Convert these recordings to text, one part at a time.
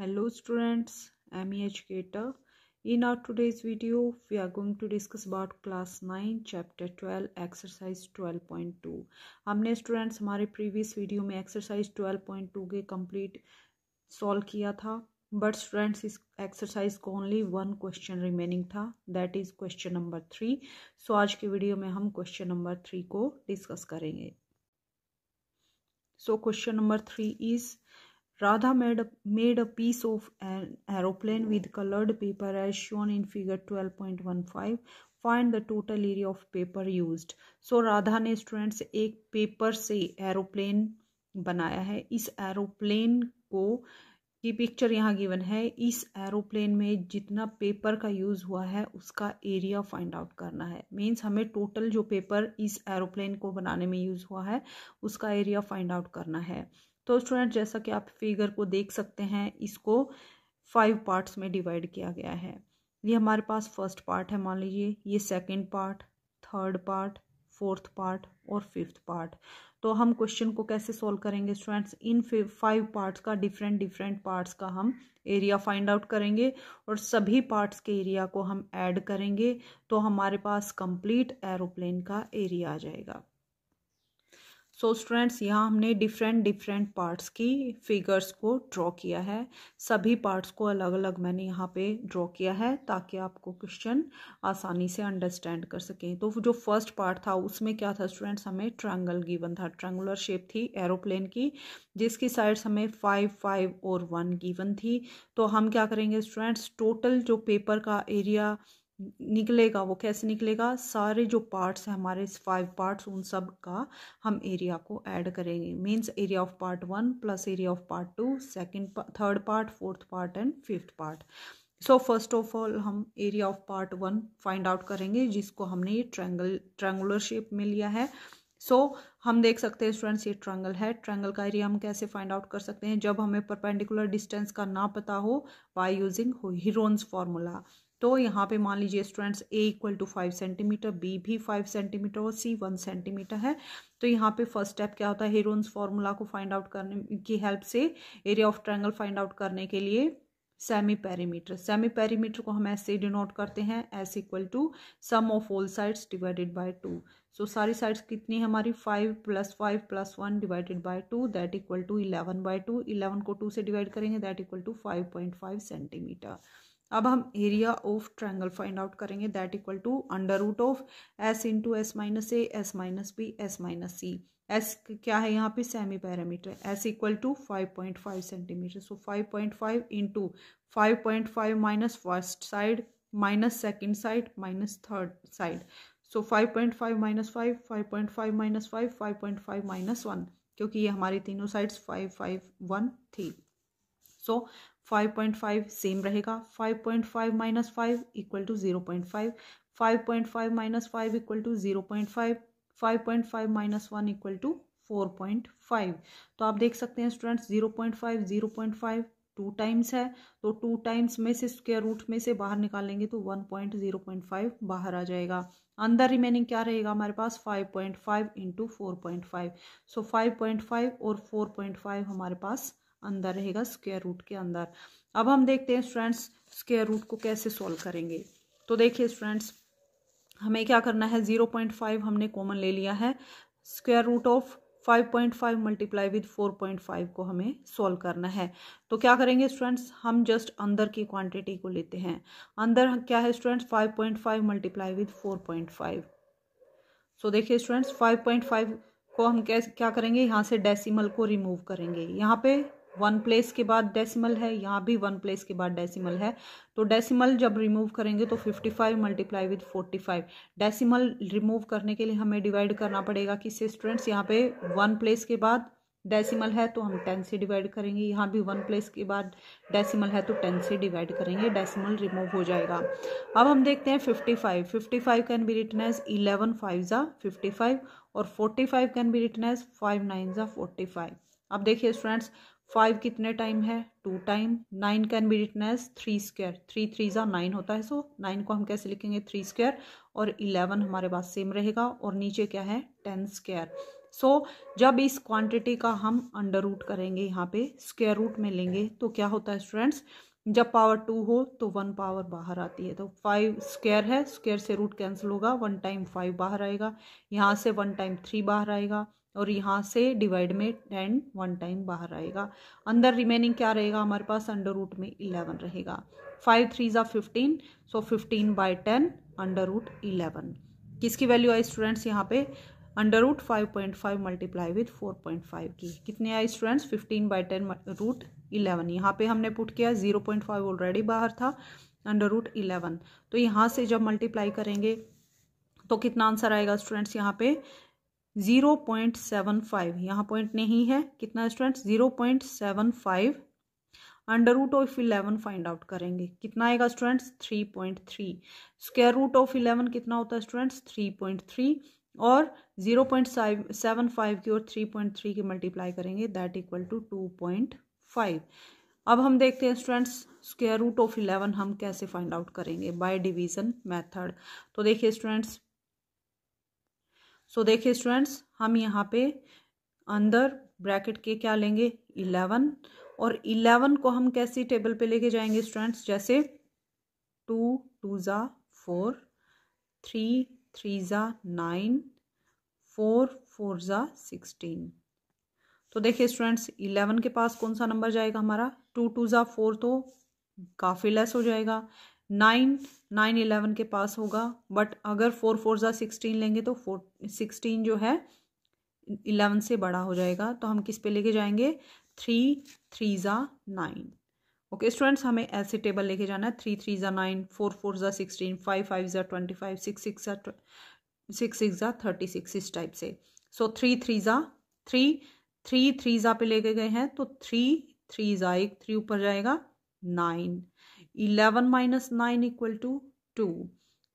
hello students i'm a educator in our today's video we are going to discuss about class 9 chapter 12 exercise 12.2 हमने students हमारे previous video में exercise 12.2 के complete solve किया था but students इस exercise को only one question remaining था that is question number three so आज के वीडियो में हम क्वेश्चन नंबर थ्री को डिस्कस करेंगे so question number three is Radha made a, made a piece of an aeroplane with colored paper as shown in figure 12.15 find the total area of paper use so Radha ने students एक paper से aeroplane बनाया है इस aeroplane को की picture यहाँ given है इस एरोप्लेन में जितना पेपर का यूज़ हुआ है उसका एरिया फाइंड आउट करना है मीन्स हमें टोटल जो पेपर इस एरोप्लेन को बनाने में यूज़ हुआ है उसका एरिया फाइंड आउट करना है तो स्टूडेंट जैसा कि आप फिगर को देख सकते हैं इसको फाइव पार्ट्स में डिवाइड किया गया है ये हमारे पास फर्स्ट पार्ट है मान लीजिए ये second part third part fourth part और फिफ्थ पार्ट तो हम क्वेश्चन को कैसे सॉल्व करेंगे स्टूडेंट्स इन फाइव पार्ट्स का डिफरेंट डिफरेंट पार्ट्स का हम एरिया फाइंड आउट करेंगे और सभी पार्ट्स के एरिया को हम ऐड करेंगे तो हमारे पास कंप्लीट एरोप्लेन का एरिया आ जाएगा सो स्टूडेंट्स यहाँ हमने डिफरेंट डिफरेंट पार्ट्स की फिगर्स को ड्रॉ किया है सभी पार्ट्स को अलग अलग मैंने यहाँ पे ड्रॉ किया है ताकि आपको क्वेश्चन आसानी से अंडरस्टैंड कर सकें तो जो फर्स्ट पार्ट था उसमें क्या था स्टूडेंट्स हमें ट्रायंगल गिवन था ट्रायंगुलर शेप थी एरोप्लेन की जिसकी साइड्स हमें फाइव फाइव और वन गिवन थी तो हम क्या करेंगे स्टूडेंट्स टोटल जो पेपर का एरिया निकलेगा वो कैसे निकलेगा सारे जो पार्ट्स हैं हमारे इस फाइव पार्ट्स उन सब का हम एरिया को ऐड करेंगे means area of part one plus area of part two second third part fourth part and fifth part so first of all हम area of part one find out करेंगे जिसको हमने ये ट्रैंगल ट्रैंगुलर शेप में लिया है सो so, हम देख सकते हैं स्टूडेंट्स ये ट्रैंगल है ट्रैंगल का एरिया हम कैसे फाइंड आउट कर सकते हैं जब हमें परपेंडिकुलर डिस्टेंस का ना पता हो बाय यूजिंग हीरोन्स फार्मूला तो यहाँ पे मान लीजिए students A equal to five centimetre B भी फाइव सेंटीमीटर और सी वन सेंटीमीटर है तो यहाँ पे फर्स्ट स्टेप क्या होता है हेरोन्स फार्मूला को फाइंड आउट करने की हेल्प से area of triangle find out करने के लिए सेमी पैरीमीटर सेमी पैरीमीटर को हम ऐसे डिनोट करते हैं S equal to sum of all sides divided by two so सारी साइड्स कितनी है हमारी five plus five plus one divided by two that equal to eleven by two eleven को टू से डिवाइड करेंगे that equal to five point five centimetre अब हम area of triangle find out करेंगे that equal to under root of S into S minus A S minus B S minus C S क्या है यहाँ पे semi parameter S equal to five point five centimetre so five point five into five point five minus first side minus second side minus third side so five point five minus five five point five minus five five point five minus one क्योंकि ये हमारी तीनों sides five five one थी so five point five same रहेगा five point five minus five equal to zero point five five point five minus five equal to zero point five five point five minus one equal to four point five तो आप देख सकते हैं students zero point five zero point five two times है तो two times में से square root में से बाहर निकालेंगे तो one point zero point five बाहर आ जाएगा अंदर रिमेनिंग क्या रहेगा हमारे पास five point five into four point five so five point five और फोर पॉइंट फाइव हमारे पास अंदर रहेगा स्क्वेयर रूट के अंदर अब हम देखते हैं स्टूडेंट्स स्क्वेयर रूट को कैसे सॉल्व करेंगे तो देखिए स्टूडेंट्स हमें क्या करना है जीरो पॉइंट फाइव हमने कॉमन ले लिया है square root of five point five multiply with four point five को हमें सॉल्व करना है तो क्या करेंगे स्टूडेंट्स हम जस्ट अंदर की क्वांटिटी को लेते हैं अंदर क्या है students five point five multiply with four point five so देखिए स्टूडेंट्स फाइव पॉइंट फाइव को हम कैसे क्या करेंगे यहाँ से डेसिमल को रिमूव करेंगे यहाँ पे वन प्लेस के बाद डेसिमल है यहाँ भी वन प्लेस के बाद डेसिमल है तो डेसिमल जब रिमूव करेंगे तो 55 five multiply with forty decimal remove करने के लिए हमें डिवाइड करना पड़ेगा कि स्टूडेंट्स यहाँ पे वन प्लेस के बाद डेसिमल है तो हम टेन से डिवाइड करेंगे यहाँ भी वन प्लेस के बाद डेसिमल है तो टेन से डिवाइड करेंगे डेसिमल रिमूव हो जाएगा अब हम देखते हैं fifty five fifty five can be written as eleven five za fifty five और forty five can be written as five nine za forty five अब देखिए स्टूडेंट्स फाइव कितने टाइम है two time nine can be written as three square three three ज़ा nine होता है सो so, nine को हम कैसे लिखेंगे थ्री स्क्वायर और इलेवन हमारे पास सेम रहेगा और नीचे क्या है टेन स्क्वायर सो so, जब इस क्वांटिटी का हम अंडर रूट करेंगे यहाँ पे स्क्वायर रूट में लेंगे तो क्या होता है स्टूडेंट्स जब पावर टू हो तो वन पावर बाहर आती है तो फाइव स्क्वायर है स्क्वायर से रूट कैंसिल होगा वन टाइम फाइव बाहर आएगा यहाँ से वन टाइम थ्री बाहर आएगा और यहाँ से डिवाइड में टेन वन टाइम बाहर आएगा अंदर रिमेनिंग क्या रहेगा हमारे पास अंडर रूट में इलेवन रहेगा five three za fifteen so fifteen by ten under root eleven किसकी वैल्यू आई स्टूडेंट्स यहाँ पे under root five point five multiply with four point five की कितने आए students fifteen by ten root eleven यहाँ पे हमने पुट किया जीरो पॉइंट फाइव ऑलरेडी बाहर था अंडर रूट इलेवन तो यहाँ से जब मल्टीप्लाई करेंगे तो कितना आंसर आएगा स्टूडेंट्स यहाँ पे ज़ीरो पॉइंट सेवन फाइव यहाँ पॉइंट नहीं है कितना students zero point seven five under root of eleven find out करेंगे कितना आएगा students three point three square root of eleven कितना होता है स्टूडेंट्स थ्री पॉइंट थ्री और जीरो पॉइंट सेवन फाइव की और थ्री पॉइंट थ्री की मल्टीप्लाई करेंगे that equal to two point five अब हम देखते हैं students square root of eleven हम कैसे फाइंड आउट करेंगे बाय डिवीज़न मेथड तो देखिए स्टूडेंट्स सो देखिए स्टूडेंट्स हम यहाँ पे अंदर ब्रैकेट के क्या लेंगे इलेवन और इलेवन को हम कैसी टेबल पे लेके जाएंगे स्टूडेंट्स जैसे two two za four three three ज़ा nine four four za sixteen तो देखिए स्टूडेंट्स इलेवन के पास कौन सा नंबर जाएगा हमारा टू टू ज़ा फोर तो काफ़ी लेस हो जाएगा नाइन नाइन इलेवन के पास होगा बट अगर फोर फोर ज़ा सिक्सटीन लेंगे तो फोर सिक्सटीन जो है इलेवन से बड़ा हो जाएगा तो हम किस पे लेके जाएंगे थ्री थ्री ज़ा नाइन ओके स्टूडेंट्स हमें ऐसे टेबल लेके जाना है थ्री थ्री ज़ा nine four four za sixteen five five za twenty five six six za six six za thirty six इस टाइप से so three three za three three three za पे लेके गए हैं तो थ्री थ्री ज़ा एक थ्री ऊपर जाएगा nine eleven minus nine equal to two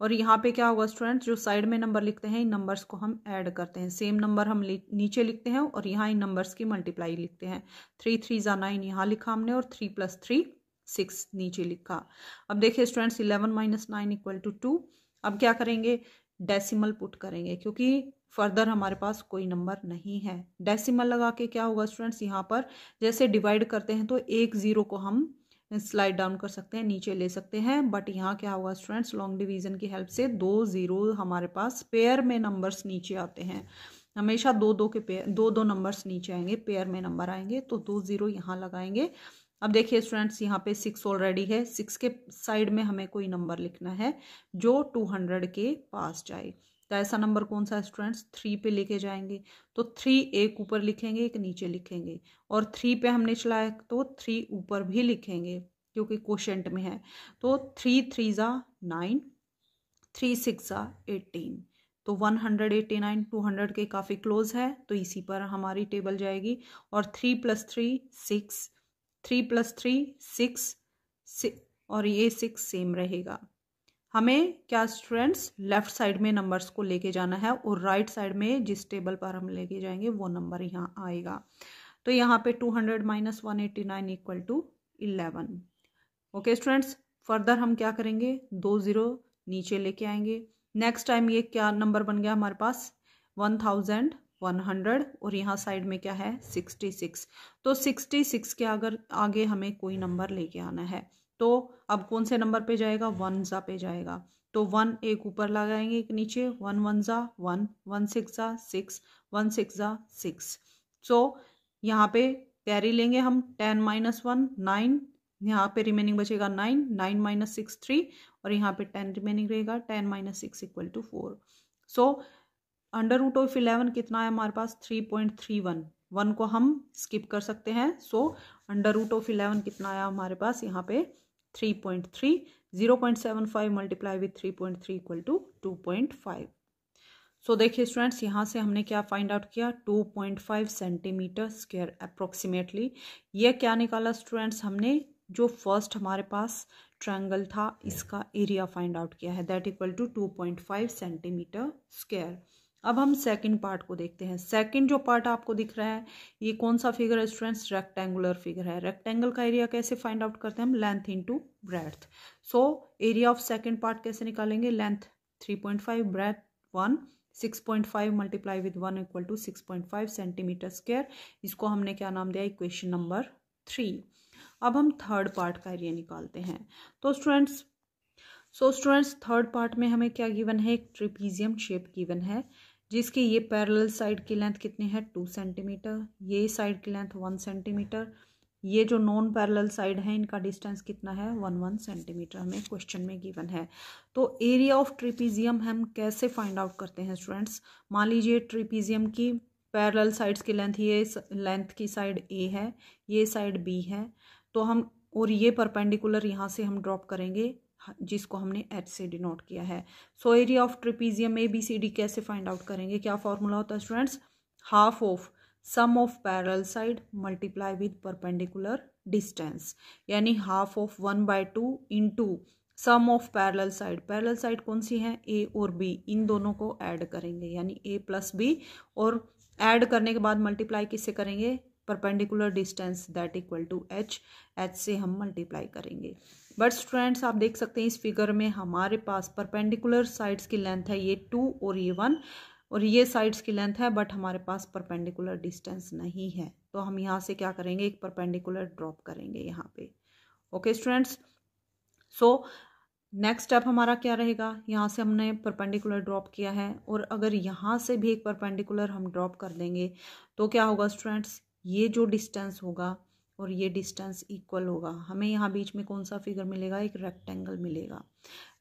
और यहाँ पे क्या होगा स्टूडेंट्स जो साइड में नंबर लिखते हैं इन नंबर्स को हम ऐड करते हैं सेम नंबर हम नीचे लिखते हैं और यहाँ इन नंबर्स की मल्टीप्लाई लिखते हैं थ्री थ्री ज़ा नाइन यहाँ लिखा हमने और थ्री प्लस थ्री सिक्स नीचे लिखा अब देखिए students eleven minus nine equal to two अब क्या करेंगे डेसिमल पुट करेंगे क्योंकि फर्दर हमारे पास कोई नंबर नहीं है डेसिमल लगा के क्या होगा स्टूडेंट्स यहाँ पर जैसे डिवाइड करते हैं तो एक ज़ीरो को हम स्लाइड डाउन कर सकते हैं नीचे ले सकते हैं बट यहाँ क्या होगा स्टूडेंट्स लॉन्ग डिवीज़न की हेल्प से दो ज़ीरो हमारे पास पेयर में नंबर्स नीचे आते हैं हमेशा दो दो के पेयर दो दो नंबर्स नीचे आएंगे पेयर में नंबर आएंगे तो दो ज़ीरो यहाँ लगाएंगे अब देखिए स्टूडेंट्स यहाँ पे सिक्स ऑलरेडी है सिक्स के साइड में हमें कोई नंबर लिखना है जो टू हंड्रेड के पास जाए तो ऐसा नंबर कौन सा स्टूडेंट्स थ्री पे लेके जाएंगे तो थ्री एक ऊपर लिखेंगे एक नीचे लिखेंगे और थ्री पे हमने चलाया तो थ्री ऊपर भी लिखेंगे क्योंकि क्वेश्चन में है तो थ्री थ्री ज़ा nine three six za eighteen तो one hundred eighty nine two hundred के काफ़ी क्लोज है तो इसी पर हमारी टेबल जाएगी और three plus three six three plus three six और ये सिक्स सेम रहेगा हमें क्या स्टूडेंट्स लेफ़्ट साइड में नंबर्स को लेके जाना है और राइट right साइड में जिस टेबल पर हम लेके जाएंगे वो नंबर यहाँ आएगा तो यहाँ पे 200 hundred minus one eighty nine equal to eleven okay students further हम क्या करेंगे दो ज़ीरो नीचे लेके आएंगे नेक्स्ट टाइम ये क्या नंबर बन गया हमारे पास वन थाउजेंड वन हंड्रेड और यहाँ साइड में क्या है सिक्सटी सिक्स तो सिक्सटी सिक्स के अगर आगे हमें कोई नंबर लेके आना है तो अब कौन से नंबर पे जाएगा वन ज़ा पे जाएगा तो वन एक ऊपर लगाएंगे एक नीचे वन वन ज़ा one one six za six one six za six so यहाँ पे कैरी लेंगे हम टेन माइनस वन नाइन यहाँ पे रिमेनिंग बचेगा nine nine minus six three और यहाँ पे टेन रिमेनिंग रहेगा ten minus six equal to four so under root of eleven कितना है हमारे पास three point three one one को हम स्किप कर सकते हैं so under root of eleven कितना आया हमारे पास यहाँ पे three point three zero point seven five multiply with three point three equal to two point five so देखिए स्टूडेंट्स यहाँ से हमने क्या फाइंड आउट किया 2.5 सेंटीमीटर स्क्वेयर अप्रोक्सीमेटली ये क्या निकाला स्टूडेंट्स हमने जो फर्स्ट हमारे पास ट्रायंगल था इसका एरिया फाइंड आउट किया है that equal to 2.5 centimetre square अब हम सेकंड पार्ट को देखते हैं सेकंड जो पार्ट आपको दिख रहा है ये कौन सा फिगर है स्टूडेंट्स रेक्टेंगुलर फिगर है रेक्टेंगल का एरिया कैसे फाइंड आउट करते हैं हम length into breadth so area of second part कैसे निकालेंगे length 3.5 point five breadth one six multiply with one equal to six centimetre square इसको हमने क्या नाम दिया इक्वेशन नंबर थ्री अब हम थर्ड पार्ट का एरिया निकालते हैं तो students so students third part में हमें क्या गिवन है एक ट्रिपीजियम शेप गिवन है जिसकी ये पैरेलल साइड की लेंथ कितनी है टू सेंटीमीटर ये साइड की लेंथ वन सेंटीमीटर ये जो नॉन पैरेलल साइड है इनका डिस्टेंस कितना है वन वन सेंटीमीटर हमें क्वेश्चन में गिवन है तो एरिया ऑफ ट्रिपीजियम हम कैसे फाइंड आउट करते हैं स्टूडेंट्स मान लीजिए ट्रिपीजियम की पैरेलल साइड्स की लेंथ ये लेंथ की साइड ए है ये साइड बी है तो हम और ये परपेंडिकुलर यहाँ से हम ड्रॉप करेंगे हाँ, जिसको हमने एच से डिनोट किया है so area of trapezium A B C D कैसे फाइंड आउट करेंगे क्या फॉर्मूला होता है students half of sum of parallel side multiply with perpendicular distance यानी half of one by two into sum of parallel side parallel side कौन सी है ए और बी इन दोनों को ऐड करेंगे यानी ए प्लस बी और ऐड करने के बाद मल्टीप्लाई किससे करेंगे perpendicular distance that equal to H H से हम मल्टीप्लाई करेंगे बट स्टूडेंट्स आप देख सकते हैं इस फिगर में हमारे पास परपेंडिकुलर साइड्स की लेंथ है ये टू और ये वन और ये साइड्स की लेंथ है बट हमारे पास परपेंडिकुलर डिस्टेंस नहीं है तो हम यहाँ से क्या करेंगे एक परपेंडिकुलर ड्रॉप करेंगे यहाँ पे okay students so next step हमारा क्या रहेगा यहाँ से हमने परपेंडिकुलर ड्रॉप किया है और अगर यहाँ से भी एक परपेंडिकुलर हम ड्रॉप कर देंगे तो क्या होगा स्टूडेंट्स ये जो डिस्टेंस होगा और ये डिस्टेंस इक्वल होगा हमें यहाँ बीच में कौन सा फिगर मिलेगा एक रेक्टेंगल मिलेगा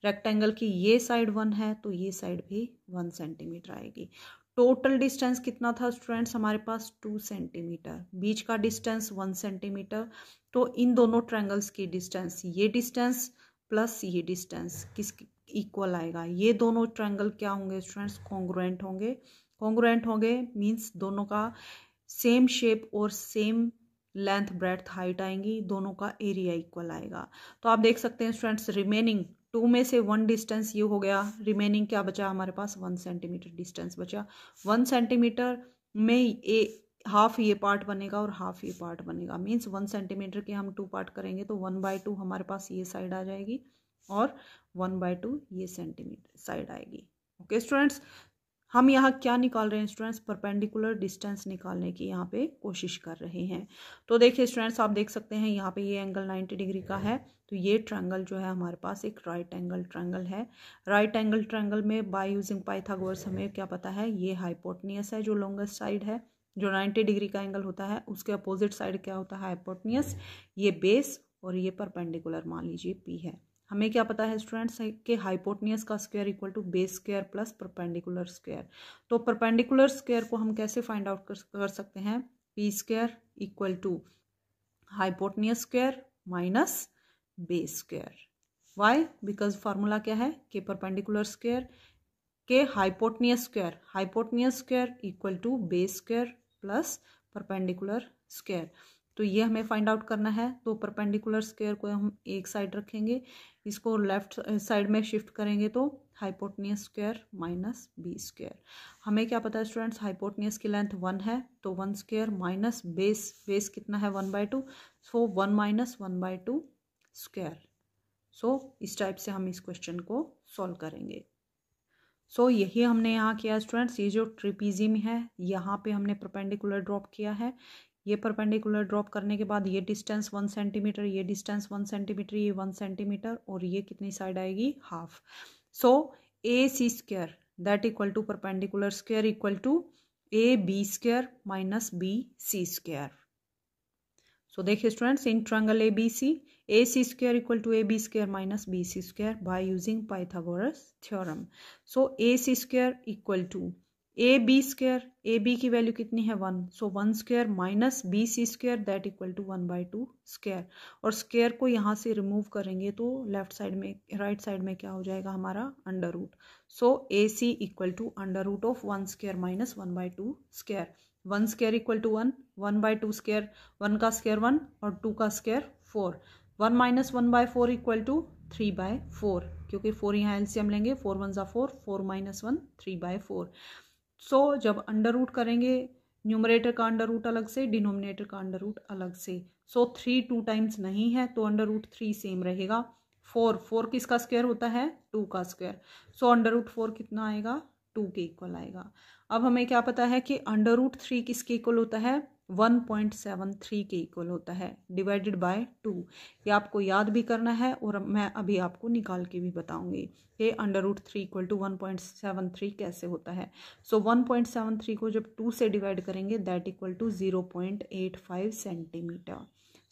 रेक्टेंगल की ये साइड वन है तो ये साइड भी वन सेंटीमीटर आएगी टोटल डिस्टेंस कितना था स्टूडेंट्स हमारे पास टू सेंटीमीटर बीच का डिस्टेंस वन सेंटीमीटर तो इन दोनों ट्रैंगल्स की डिस्टेंस ये डिस्टेंस प्लस ये डिस्टेंस किस इक्वल आएगा ये दोनों ट्रैंगल क्या होंगे स्टूडेंट्स कॉन्ग्रुएंट होंगे कॉन्ग्रुएंट होंगे मींस दोनों का सेम शेप और सेम लेंथ ब्रेथ हाइट आएंगी दोनों का एरिया इक्वल आएगा तो आप देख सकते हैं स्टूडेंट्स रिमेनिंग टू में से वन डिस्टेंस ये हो गया रिमेनिंग क्या बचा हमारे पास वन सेंटीमीटर डिस्टेंस बचा वन सेंटीमीटर में ए हाफ ये पार्ट बनेगा और हाफ ये पार्ट बनेगा मीन्स वन सेंटीमीटर के हम टू पार्ट करेंगे तो वन बाय टू हमारे पास ये साइड आ जाएगी और वन बाय टू ये सेंटीमीटर साइड आएगी ओके स्टूडेंट्स हम यहाँ क्या निकाल रहे हैं स्टूडेंट्स परपेंडिकुलर डिस्टेंस निकालने की यहाँ पे कोशिश कर रहे हैं तो देखिए स्टूडेंट्स आप देख सकते हैं यहाँ पे ये एंगल 90 डिग्री का है तो ये ट्रायंगल जो है हमारे पास एक राइट एंगल ट्रायंगल है राइट एंगल ट्रायंगल में बाय यूजिंग पाइथागोरस हमें क्या पता है ये हाइपोटनियस है जो लॉन्गेस्ट साइड है जो नाइन्टी डिग्री का एंगल होता है उसके अपोजिट साइड क्या होता है हाइपोटनियस ये बेस और ये परपेंडिकुलर मान लीजिए पी है हमें क्या पता है स्टूडेंट्स के हाइपोटनियस का square equal to base square plus perpendicular square तो परपेंडिकुलर स्क्वायर को हम कैसे फाइंड आउट कर, कर सकते हैं P square equal to hypotenuse square minus base square why because formula क्या है के परपेंडिकुलर स्क्वायर के hypotenuse square hypotenuse square equal to base square plus perpendicular square तो ये हमें फाइंड आउट करना है तो परपेंडिकुलर स्क्वेयर को हम एक साइड रखेंगे इसको लेफ्ट साइड में शिफ्ट करेंगे तो hypotenuse square minus B square हमें क्या पता है स्टूडेंट्स हाइपोटनियस की लेंथ वन है तो one square minus base base कितना है one by two so one minus one by two square so इस टाइप से हम इस क्वेश्चन को सॉल्व करेंगे सो so, यही हमने यहाँ किया स्टूडेंट्स ये जो ट्रिपीजिम है यहाँ पे हमने परपेंडिकुलर ड्रॉप किया है ये परपेंडिकुलर ड्रॉप करने के बाद ये डिस्टेंस वन सेंटीमीटर ये डिस्टेंस वन सेंटीमीटर ये वन सेंटीमीटर और ये कितनी साइड आएगी half so A C square that equal to perpendicular square equal to A B square minus B C square so देखिए students in triangle A B C A C square equal to A B square minus B C square by using Pythagoras theorem so A C square equal to A B square A B की value कितनी है one so one square minus B C square that equal to one by two square और square को यहाँ से remove करेंगे तो left side में राइट right साइड में क्या हो जाएगा हमारा under root so A C equal to under root of one square minus one by two square one square equal to one one by two square one का square one और two का square four one minus one by four equal to three by four क्योंकि four यहाँ LCM लेंगे four one ज़ा four four minus one three by four so जब under root करेंगे numerator का अंडर रूट अलग से डिनोमिनेटर का अंडर रूट अलग से सो थ्री टू टाइम्स नहीं है तो अंडर रूट थ्री सेम रहेगा फोर फोर किसका स्क्वायर होता है टू का square so under root four कितना आएगा टू के इक्वल आएगा अब हमें क्या पता है कि अंडर रूट थ्री किसके इक्वल होता है 1.73 के इक्वल होता है डिवाइडेड बाय टू ये आपको याद भी करना है और मैं अभी आपको निकाल के भी बताऊंगी ये under root three equal to one point seven three कैसे होता है so one point seven three को जब टू से डिवाइड करेंगे that equal to zero point eight five centimetre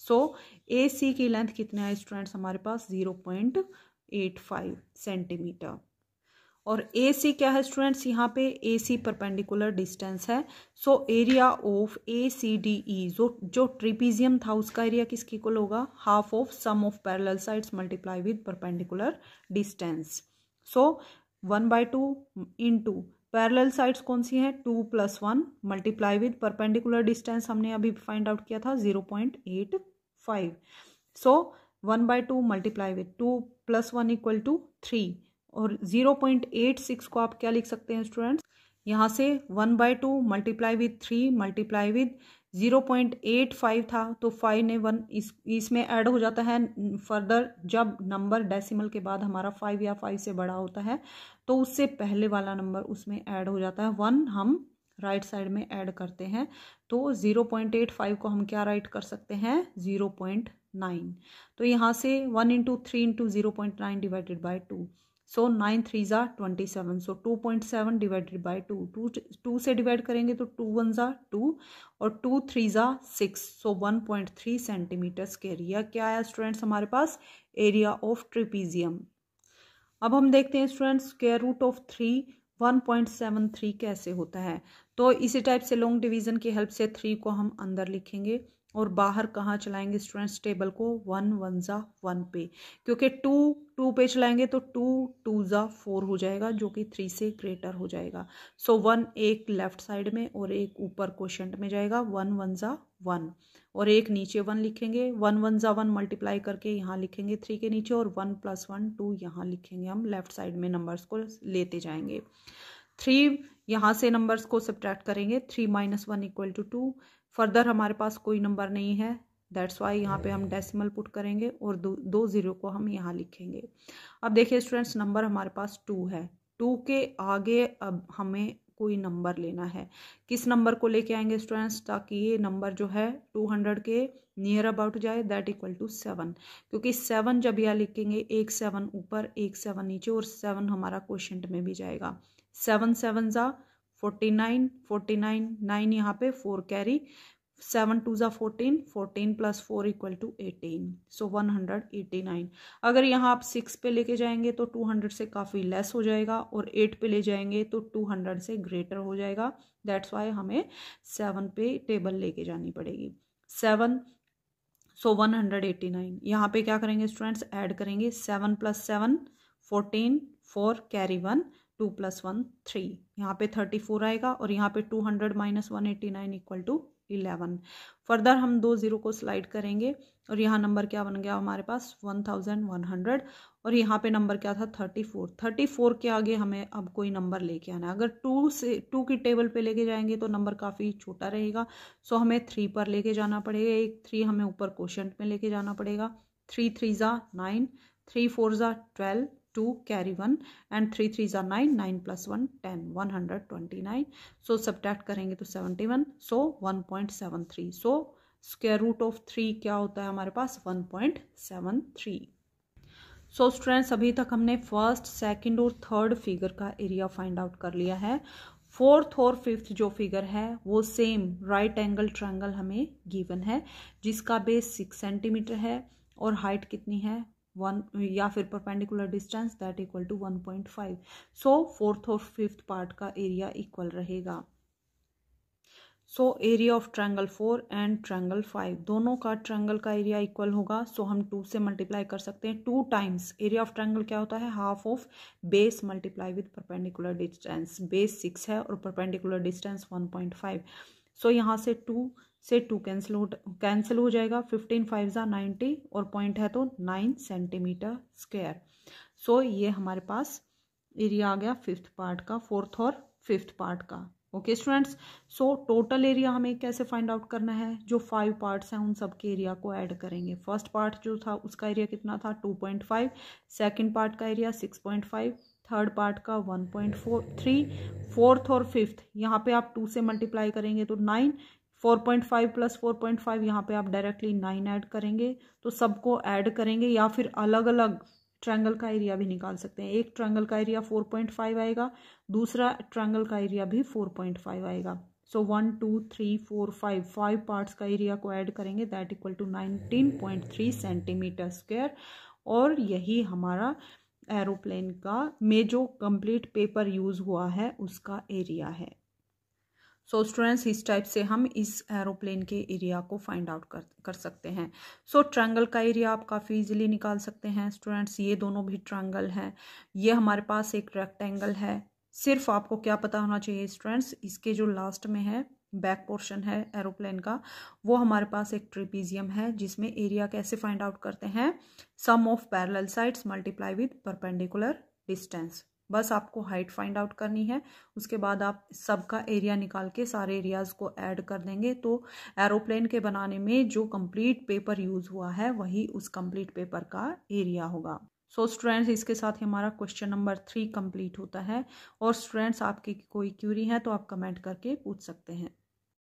so A C की लेंथ कितना है स्टूडेंट्स हमारे पास zero point eight five centimetre और ए सी क्या है स्टूडेंट्स यहाँ पे ए सी परपेंडिकुलर डिस्टेंस है so area of A C D E जो जो ट्रिपीजियम था उसका एरिया किसके कुल होगा half of sum of parallel sides multiply with perpendicular distance so one by two into parallel sides कौन सी हैं two plus one multiply with perpendicular distance हमने अभी फाइंड आउट किया था zero point eight five so one by two multiply with two plus one equal to three और 0.86 को आप क्या लिख सकते हैं स्टूडेंट्स यहाँ से one by two multiply with three multiply with zero point eight five था तो फाइव ने वन इस इसमें ऐड हो जाता है फर्दर जब नंबर डेसिमल के बाद हमारा फाइव या फाइव से बड़ा होता है तो उससे पहले वाला नंबर उसमें ऐड हो जाता है वन हम राइट right साइड में ऐड करते हैं तो ज़ीरो पॉइंट एट फाइव को हम क्या राइट कर सकते हैं ज़ीरो पॉइंट नाइन तो यहाँ से one into three into zero point nine divided by two so nine three ज़ा twenty seven so two point seven divided by two two two से डिवाइड करेंगे तो टू वन ज़ा टू और two three ज़ा six so one point three centimetre area क्या आया students हमारे पास एरिया ऑफ ट्रिपीजियम अब हम देखते हैं स्टूडेंट्स के root of three one point seven three कैसे होता है तो इसी टाइप से लॉन्ग डिवीजन की हेल्प से थ्री को हम अंदर लिखेंगे और बाहर कहाँ चलाएंगे स्टूडेंट्स टेबल को वन वन ज़ा वन पे क्योंकि टू टू पे चलाएंगे तो टू टू ज़ा फोर हो जाएगा जो कि थ्री से ग्रेटर हो जाएगा सो so, वन एक लेफ्ट साइड में और एक ऊपर क्वेश्चन में जाएगा वन वन ज़ा वन और एक नीचे वन लिखेंगे वन वन ज़ा वन मल्टीप्लाई करके यहाँ लिखेंगे थ्री के नीचे और वन प्लस वन टू यहाँ लिखेंगे हम लेफ्ट साइड में नंबर्स को लेते जाएंगे थ्री यहाँ से नंबर्स को सब्ट्रैक्ट करेंगे three minus one equal to two further हमारे पास कोई नंबर नहीं है दैट्स वाई यहाँ पे हम डेसिमल पुट करेंगे और दो दो ज़ीरो को हम यहाँ लिखेंगे अब देखिए स्टूडेंट्स नंबर हमारे पास टू है टू के आगे अब हमें कोई नंबर लेना है किस नंबर को लेके आएंगे स्टूडेंट्स ताकि ये नंबर जो है टू हंड्रेड के नियर अबाउट जाए दैट इक्वल टू सेवन क्योंकि सेवन जब यह लिखेंगे एक सेवन ऊपर एक सेवन नीचे और सेवन हमारा क्वेश्चन में भी जाएगा सेवन सेवन ज़ा forty nine forty nine nine यहाँ पे फोर कैरी सेवन टू ज़ा fourteen fourteen plus four equal to eighteen so one hundred eighty nine अगर यहाँ आप सिक्स पे लेके जाएंगे तो टू हंड्रेड से काफ़ी लेस हो जाएगा और एट पे ले जाएंगे तो टू हंड्रेड से ग्रेटर हो जाएगा दैट्स वाई हमें सेवन पे टेबल लेके जानी पड़ेगी seven so one hundred eighty nine यहाँ पे क्या करेंगे स्टूडेंट्स एड करेंगे seven plus seven fourteen four carry one two plus one three यहाँ पे थर्टी फोर आएगा और यहाँ पे two hundred minus one eighty nine equal to eleven further हम दो ज़ीरो को स्लाइड करेंगे और यहाँ नंबर क्या बन गया हमारे पास वन थाउजेंड वन हंड्रेड और यहाँ पे नंबर क्या था थर्टी फोर थर्टी फोर के आगे हमें अब कोई नंबर लेके आना है अगर टू से टू की टेबल पे लेके जाएंगे तो नंबर काफ़ी छोटा रहेगा सो हमें थ्री पर लेके जाना पड़ेगा एक थ्री हमें ऊपर क्वेश्चन में लेके जाना पड़ेगा थ्री थ्री ज़ा नाइन थ्री फोर ज़ा twelve two carry one and three three जो nine nine plus one ten one hundred twenty nine so subtract करेंगे तो one one so point seven three so square root of three क्या होता है हमारे पास one point seven three so so, students अभी तक हमने फर्स्ट सेकंड और थर्ड फिगर का एरिया फाइंड आउट कर लिया है फोर्थ और फिफ्थ जो फिगर है वो सेम राइट एंगल ट्रायंगल हमें गिवन है जिसका बेस सिक्स सेंटीमीटर है और हाइट कितनी है वन या फिर perpendicular distance that equal to one point five so fourth और फिफ्थ पार्ट का एरिया इक्वल रहेगा so area of triangle four and triangle five दोनों का ट्रायंगल का एरिया इक्वल होगा सो so हम टू से मल्टीप्लाई कर सकते हैं two times area of triangle क्या होता है half of base multiply with perpendicular distance base six है और perpendicular distance one point five सो यहाँ से टू से टू कैंसिल हो कैंसिल हो जाएगा फिफ्टीन फाइव ज़ा नाइन्टी और पॉइंट है तो नाइन सेंटीमीटर स्क्वेयर सो ये हमारे पास एरिया आ गया फिफ्थ पार्ट का फोर्थ और फिफ्थ पार्ट का okay students so total area हमें कैसे फाइंड आउट करना है जो फाइव पार्ट्स हैं उन सब के एरिया को ऐड करेंगे फर्स्ट पार्ट जो था उसका एरिया कितना था two point five second part का area six point five third part का one point four three fourth और फिफ्थ यहाँ पे आप टू से मल्टीप्लाई करेंगे तो nine four point five plus four point five यहाँ पर आप डायरेक्टली नाइन ऐड करेंगे तो सबको ऐड करेंगे या फिर अलग अलग ट्रैंगल का एरिया भी निकाल सकते हैं एक ट्रैंगल का एरिया फोर पॉइंट फाइव आएगा दूसरा ट्रैंगल का एरिया भी फोर पॉइंट फाइव आएगा so one two three four five five parts का एरिया को ऐड करेंगे that equal to nineteen point three centimetre square और यही हमारा एरोप्लेन का में जो कंप्लीट पेपर यूज़ हुआ है उसका एरिया है सो स्टूडेंट्स इस टाइप से हम इस एरोप्लेन के एरिया को फाइंड आउट कर कर सकते हैं सो so, ट्रायंगल का एरिया आप काफ़ी इजीली निकाल सकते हैं स्टूडेंट्स ये दोनों भी ट्रायंगल हैं ये हमारे पास एक रेक्टेंगल है सिर्फ आपको क्या पता होना चाहिए स्टूडेंट्स इसके जो लास्ट में है बैक पोर्शन है एरोप्लेन का वो हमारे पास एक ट्रिपीजियम है जिसमें एरिया कैसे फाइंड आउट करते हैं sum of parallel sides multiply with perpendicular distance बस आपको हाइट फाइंड आउट करनी है उसके बाद आप सबका एरिया निकाल के सारे एरियाज़ को ऐड कर देंगे तो एरोप्लेन के बनाने में जो कंप्लीट पेपर यूज़ हुआ है वही उस कंप्लीट पेपर का एरिया होगा सो so, स्टूडेंट्स इसके साथ ही हमारा क्वेश्चन नंबर थ्री कंप्लीट होता है और स्टूडेंट्स आपकी कोई क्यूरी है तो आप कमेंट करके पूछ सकते हैं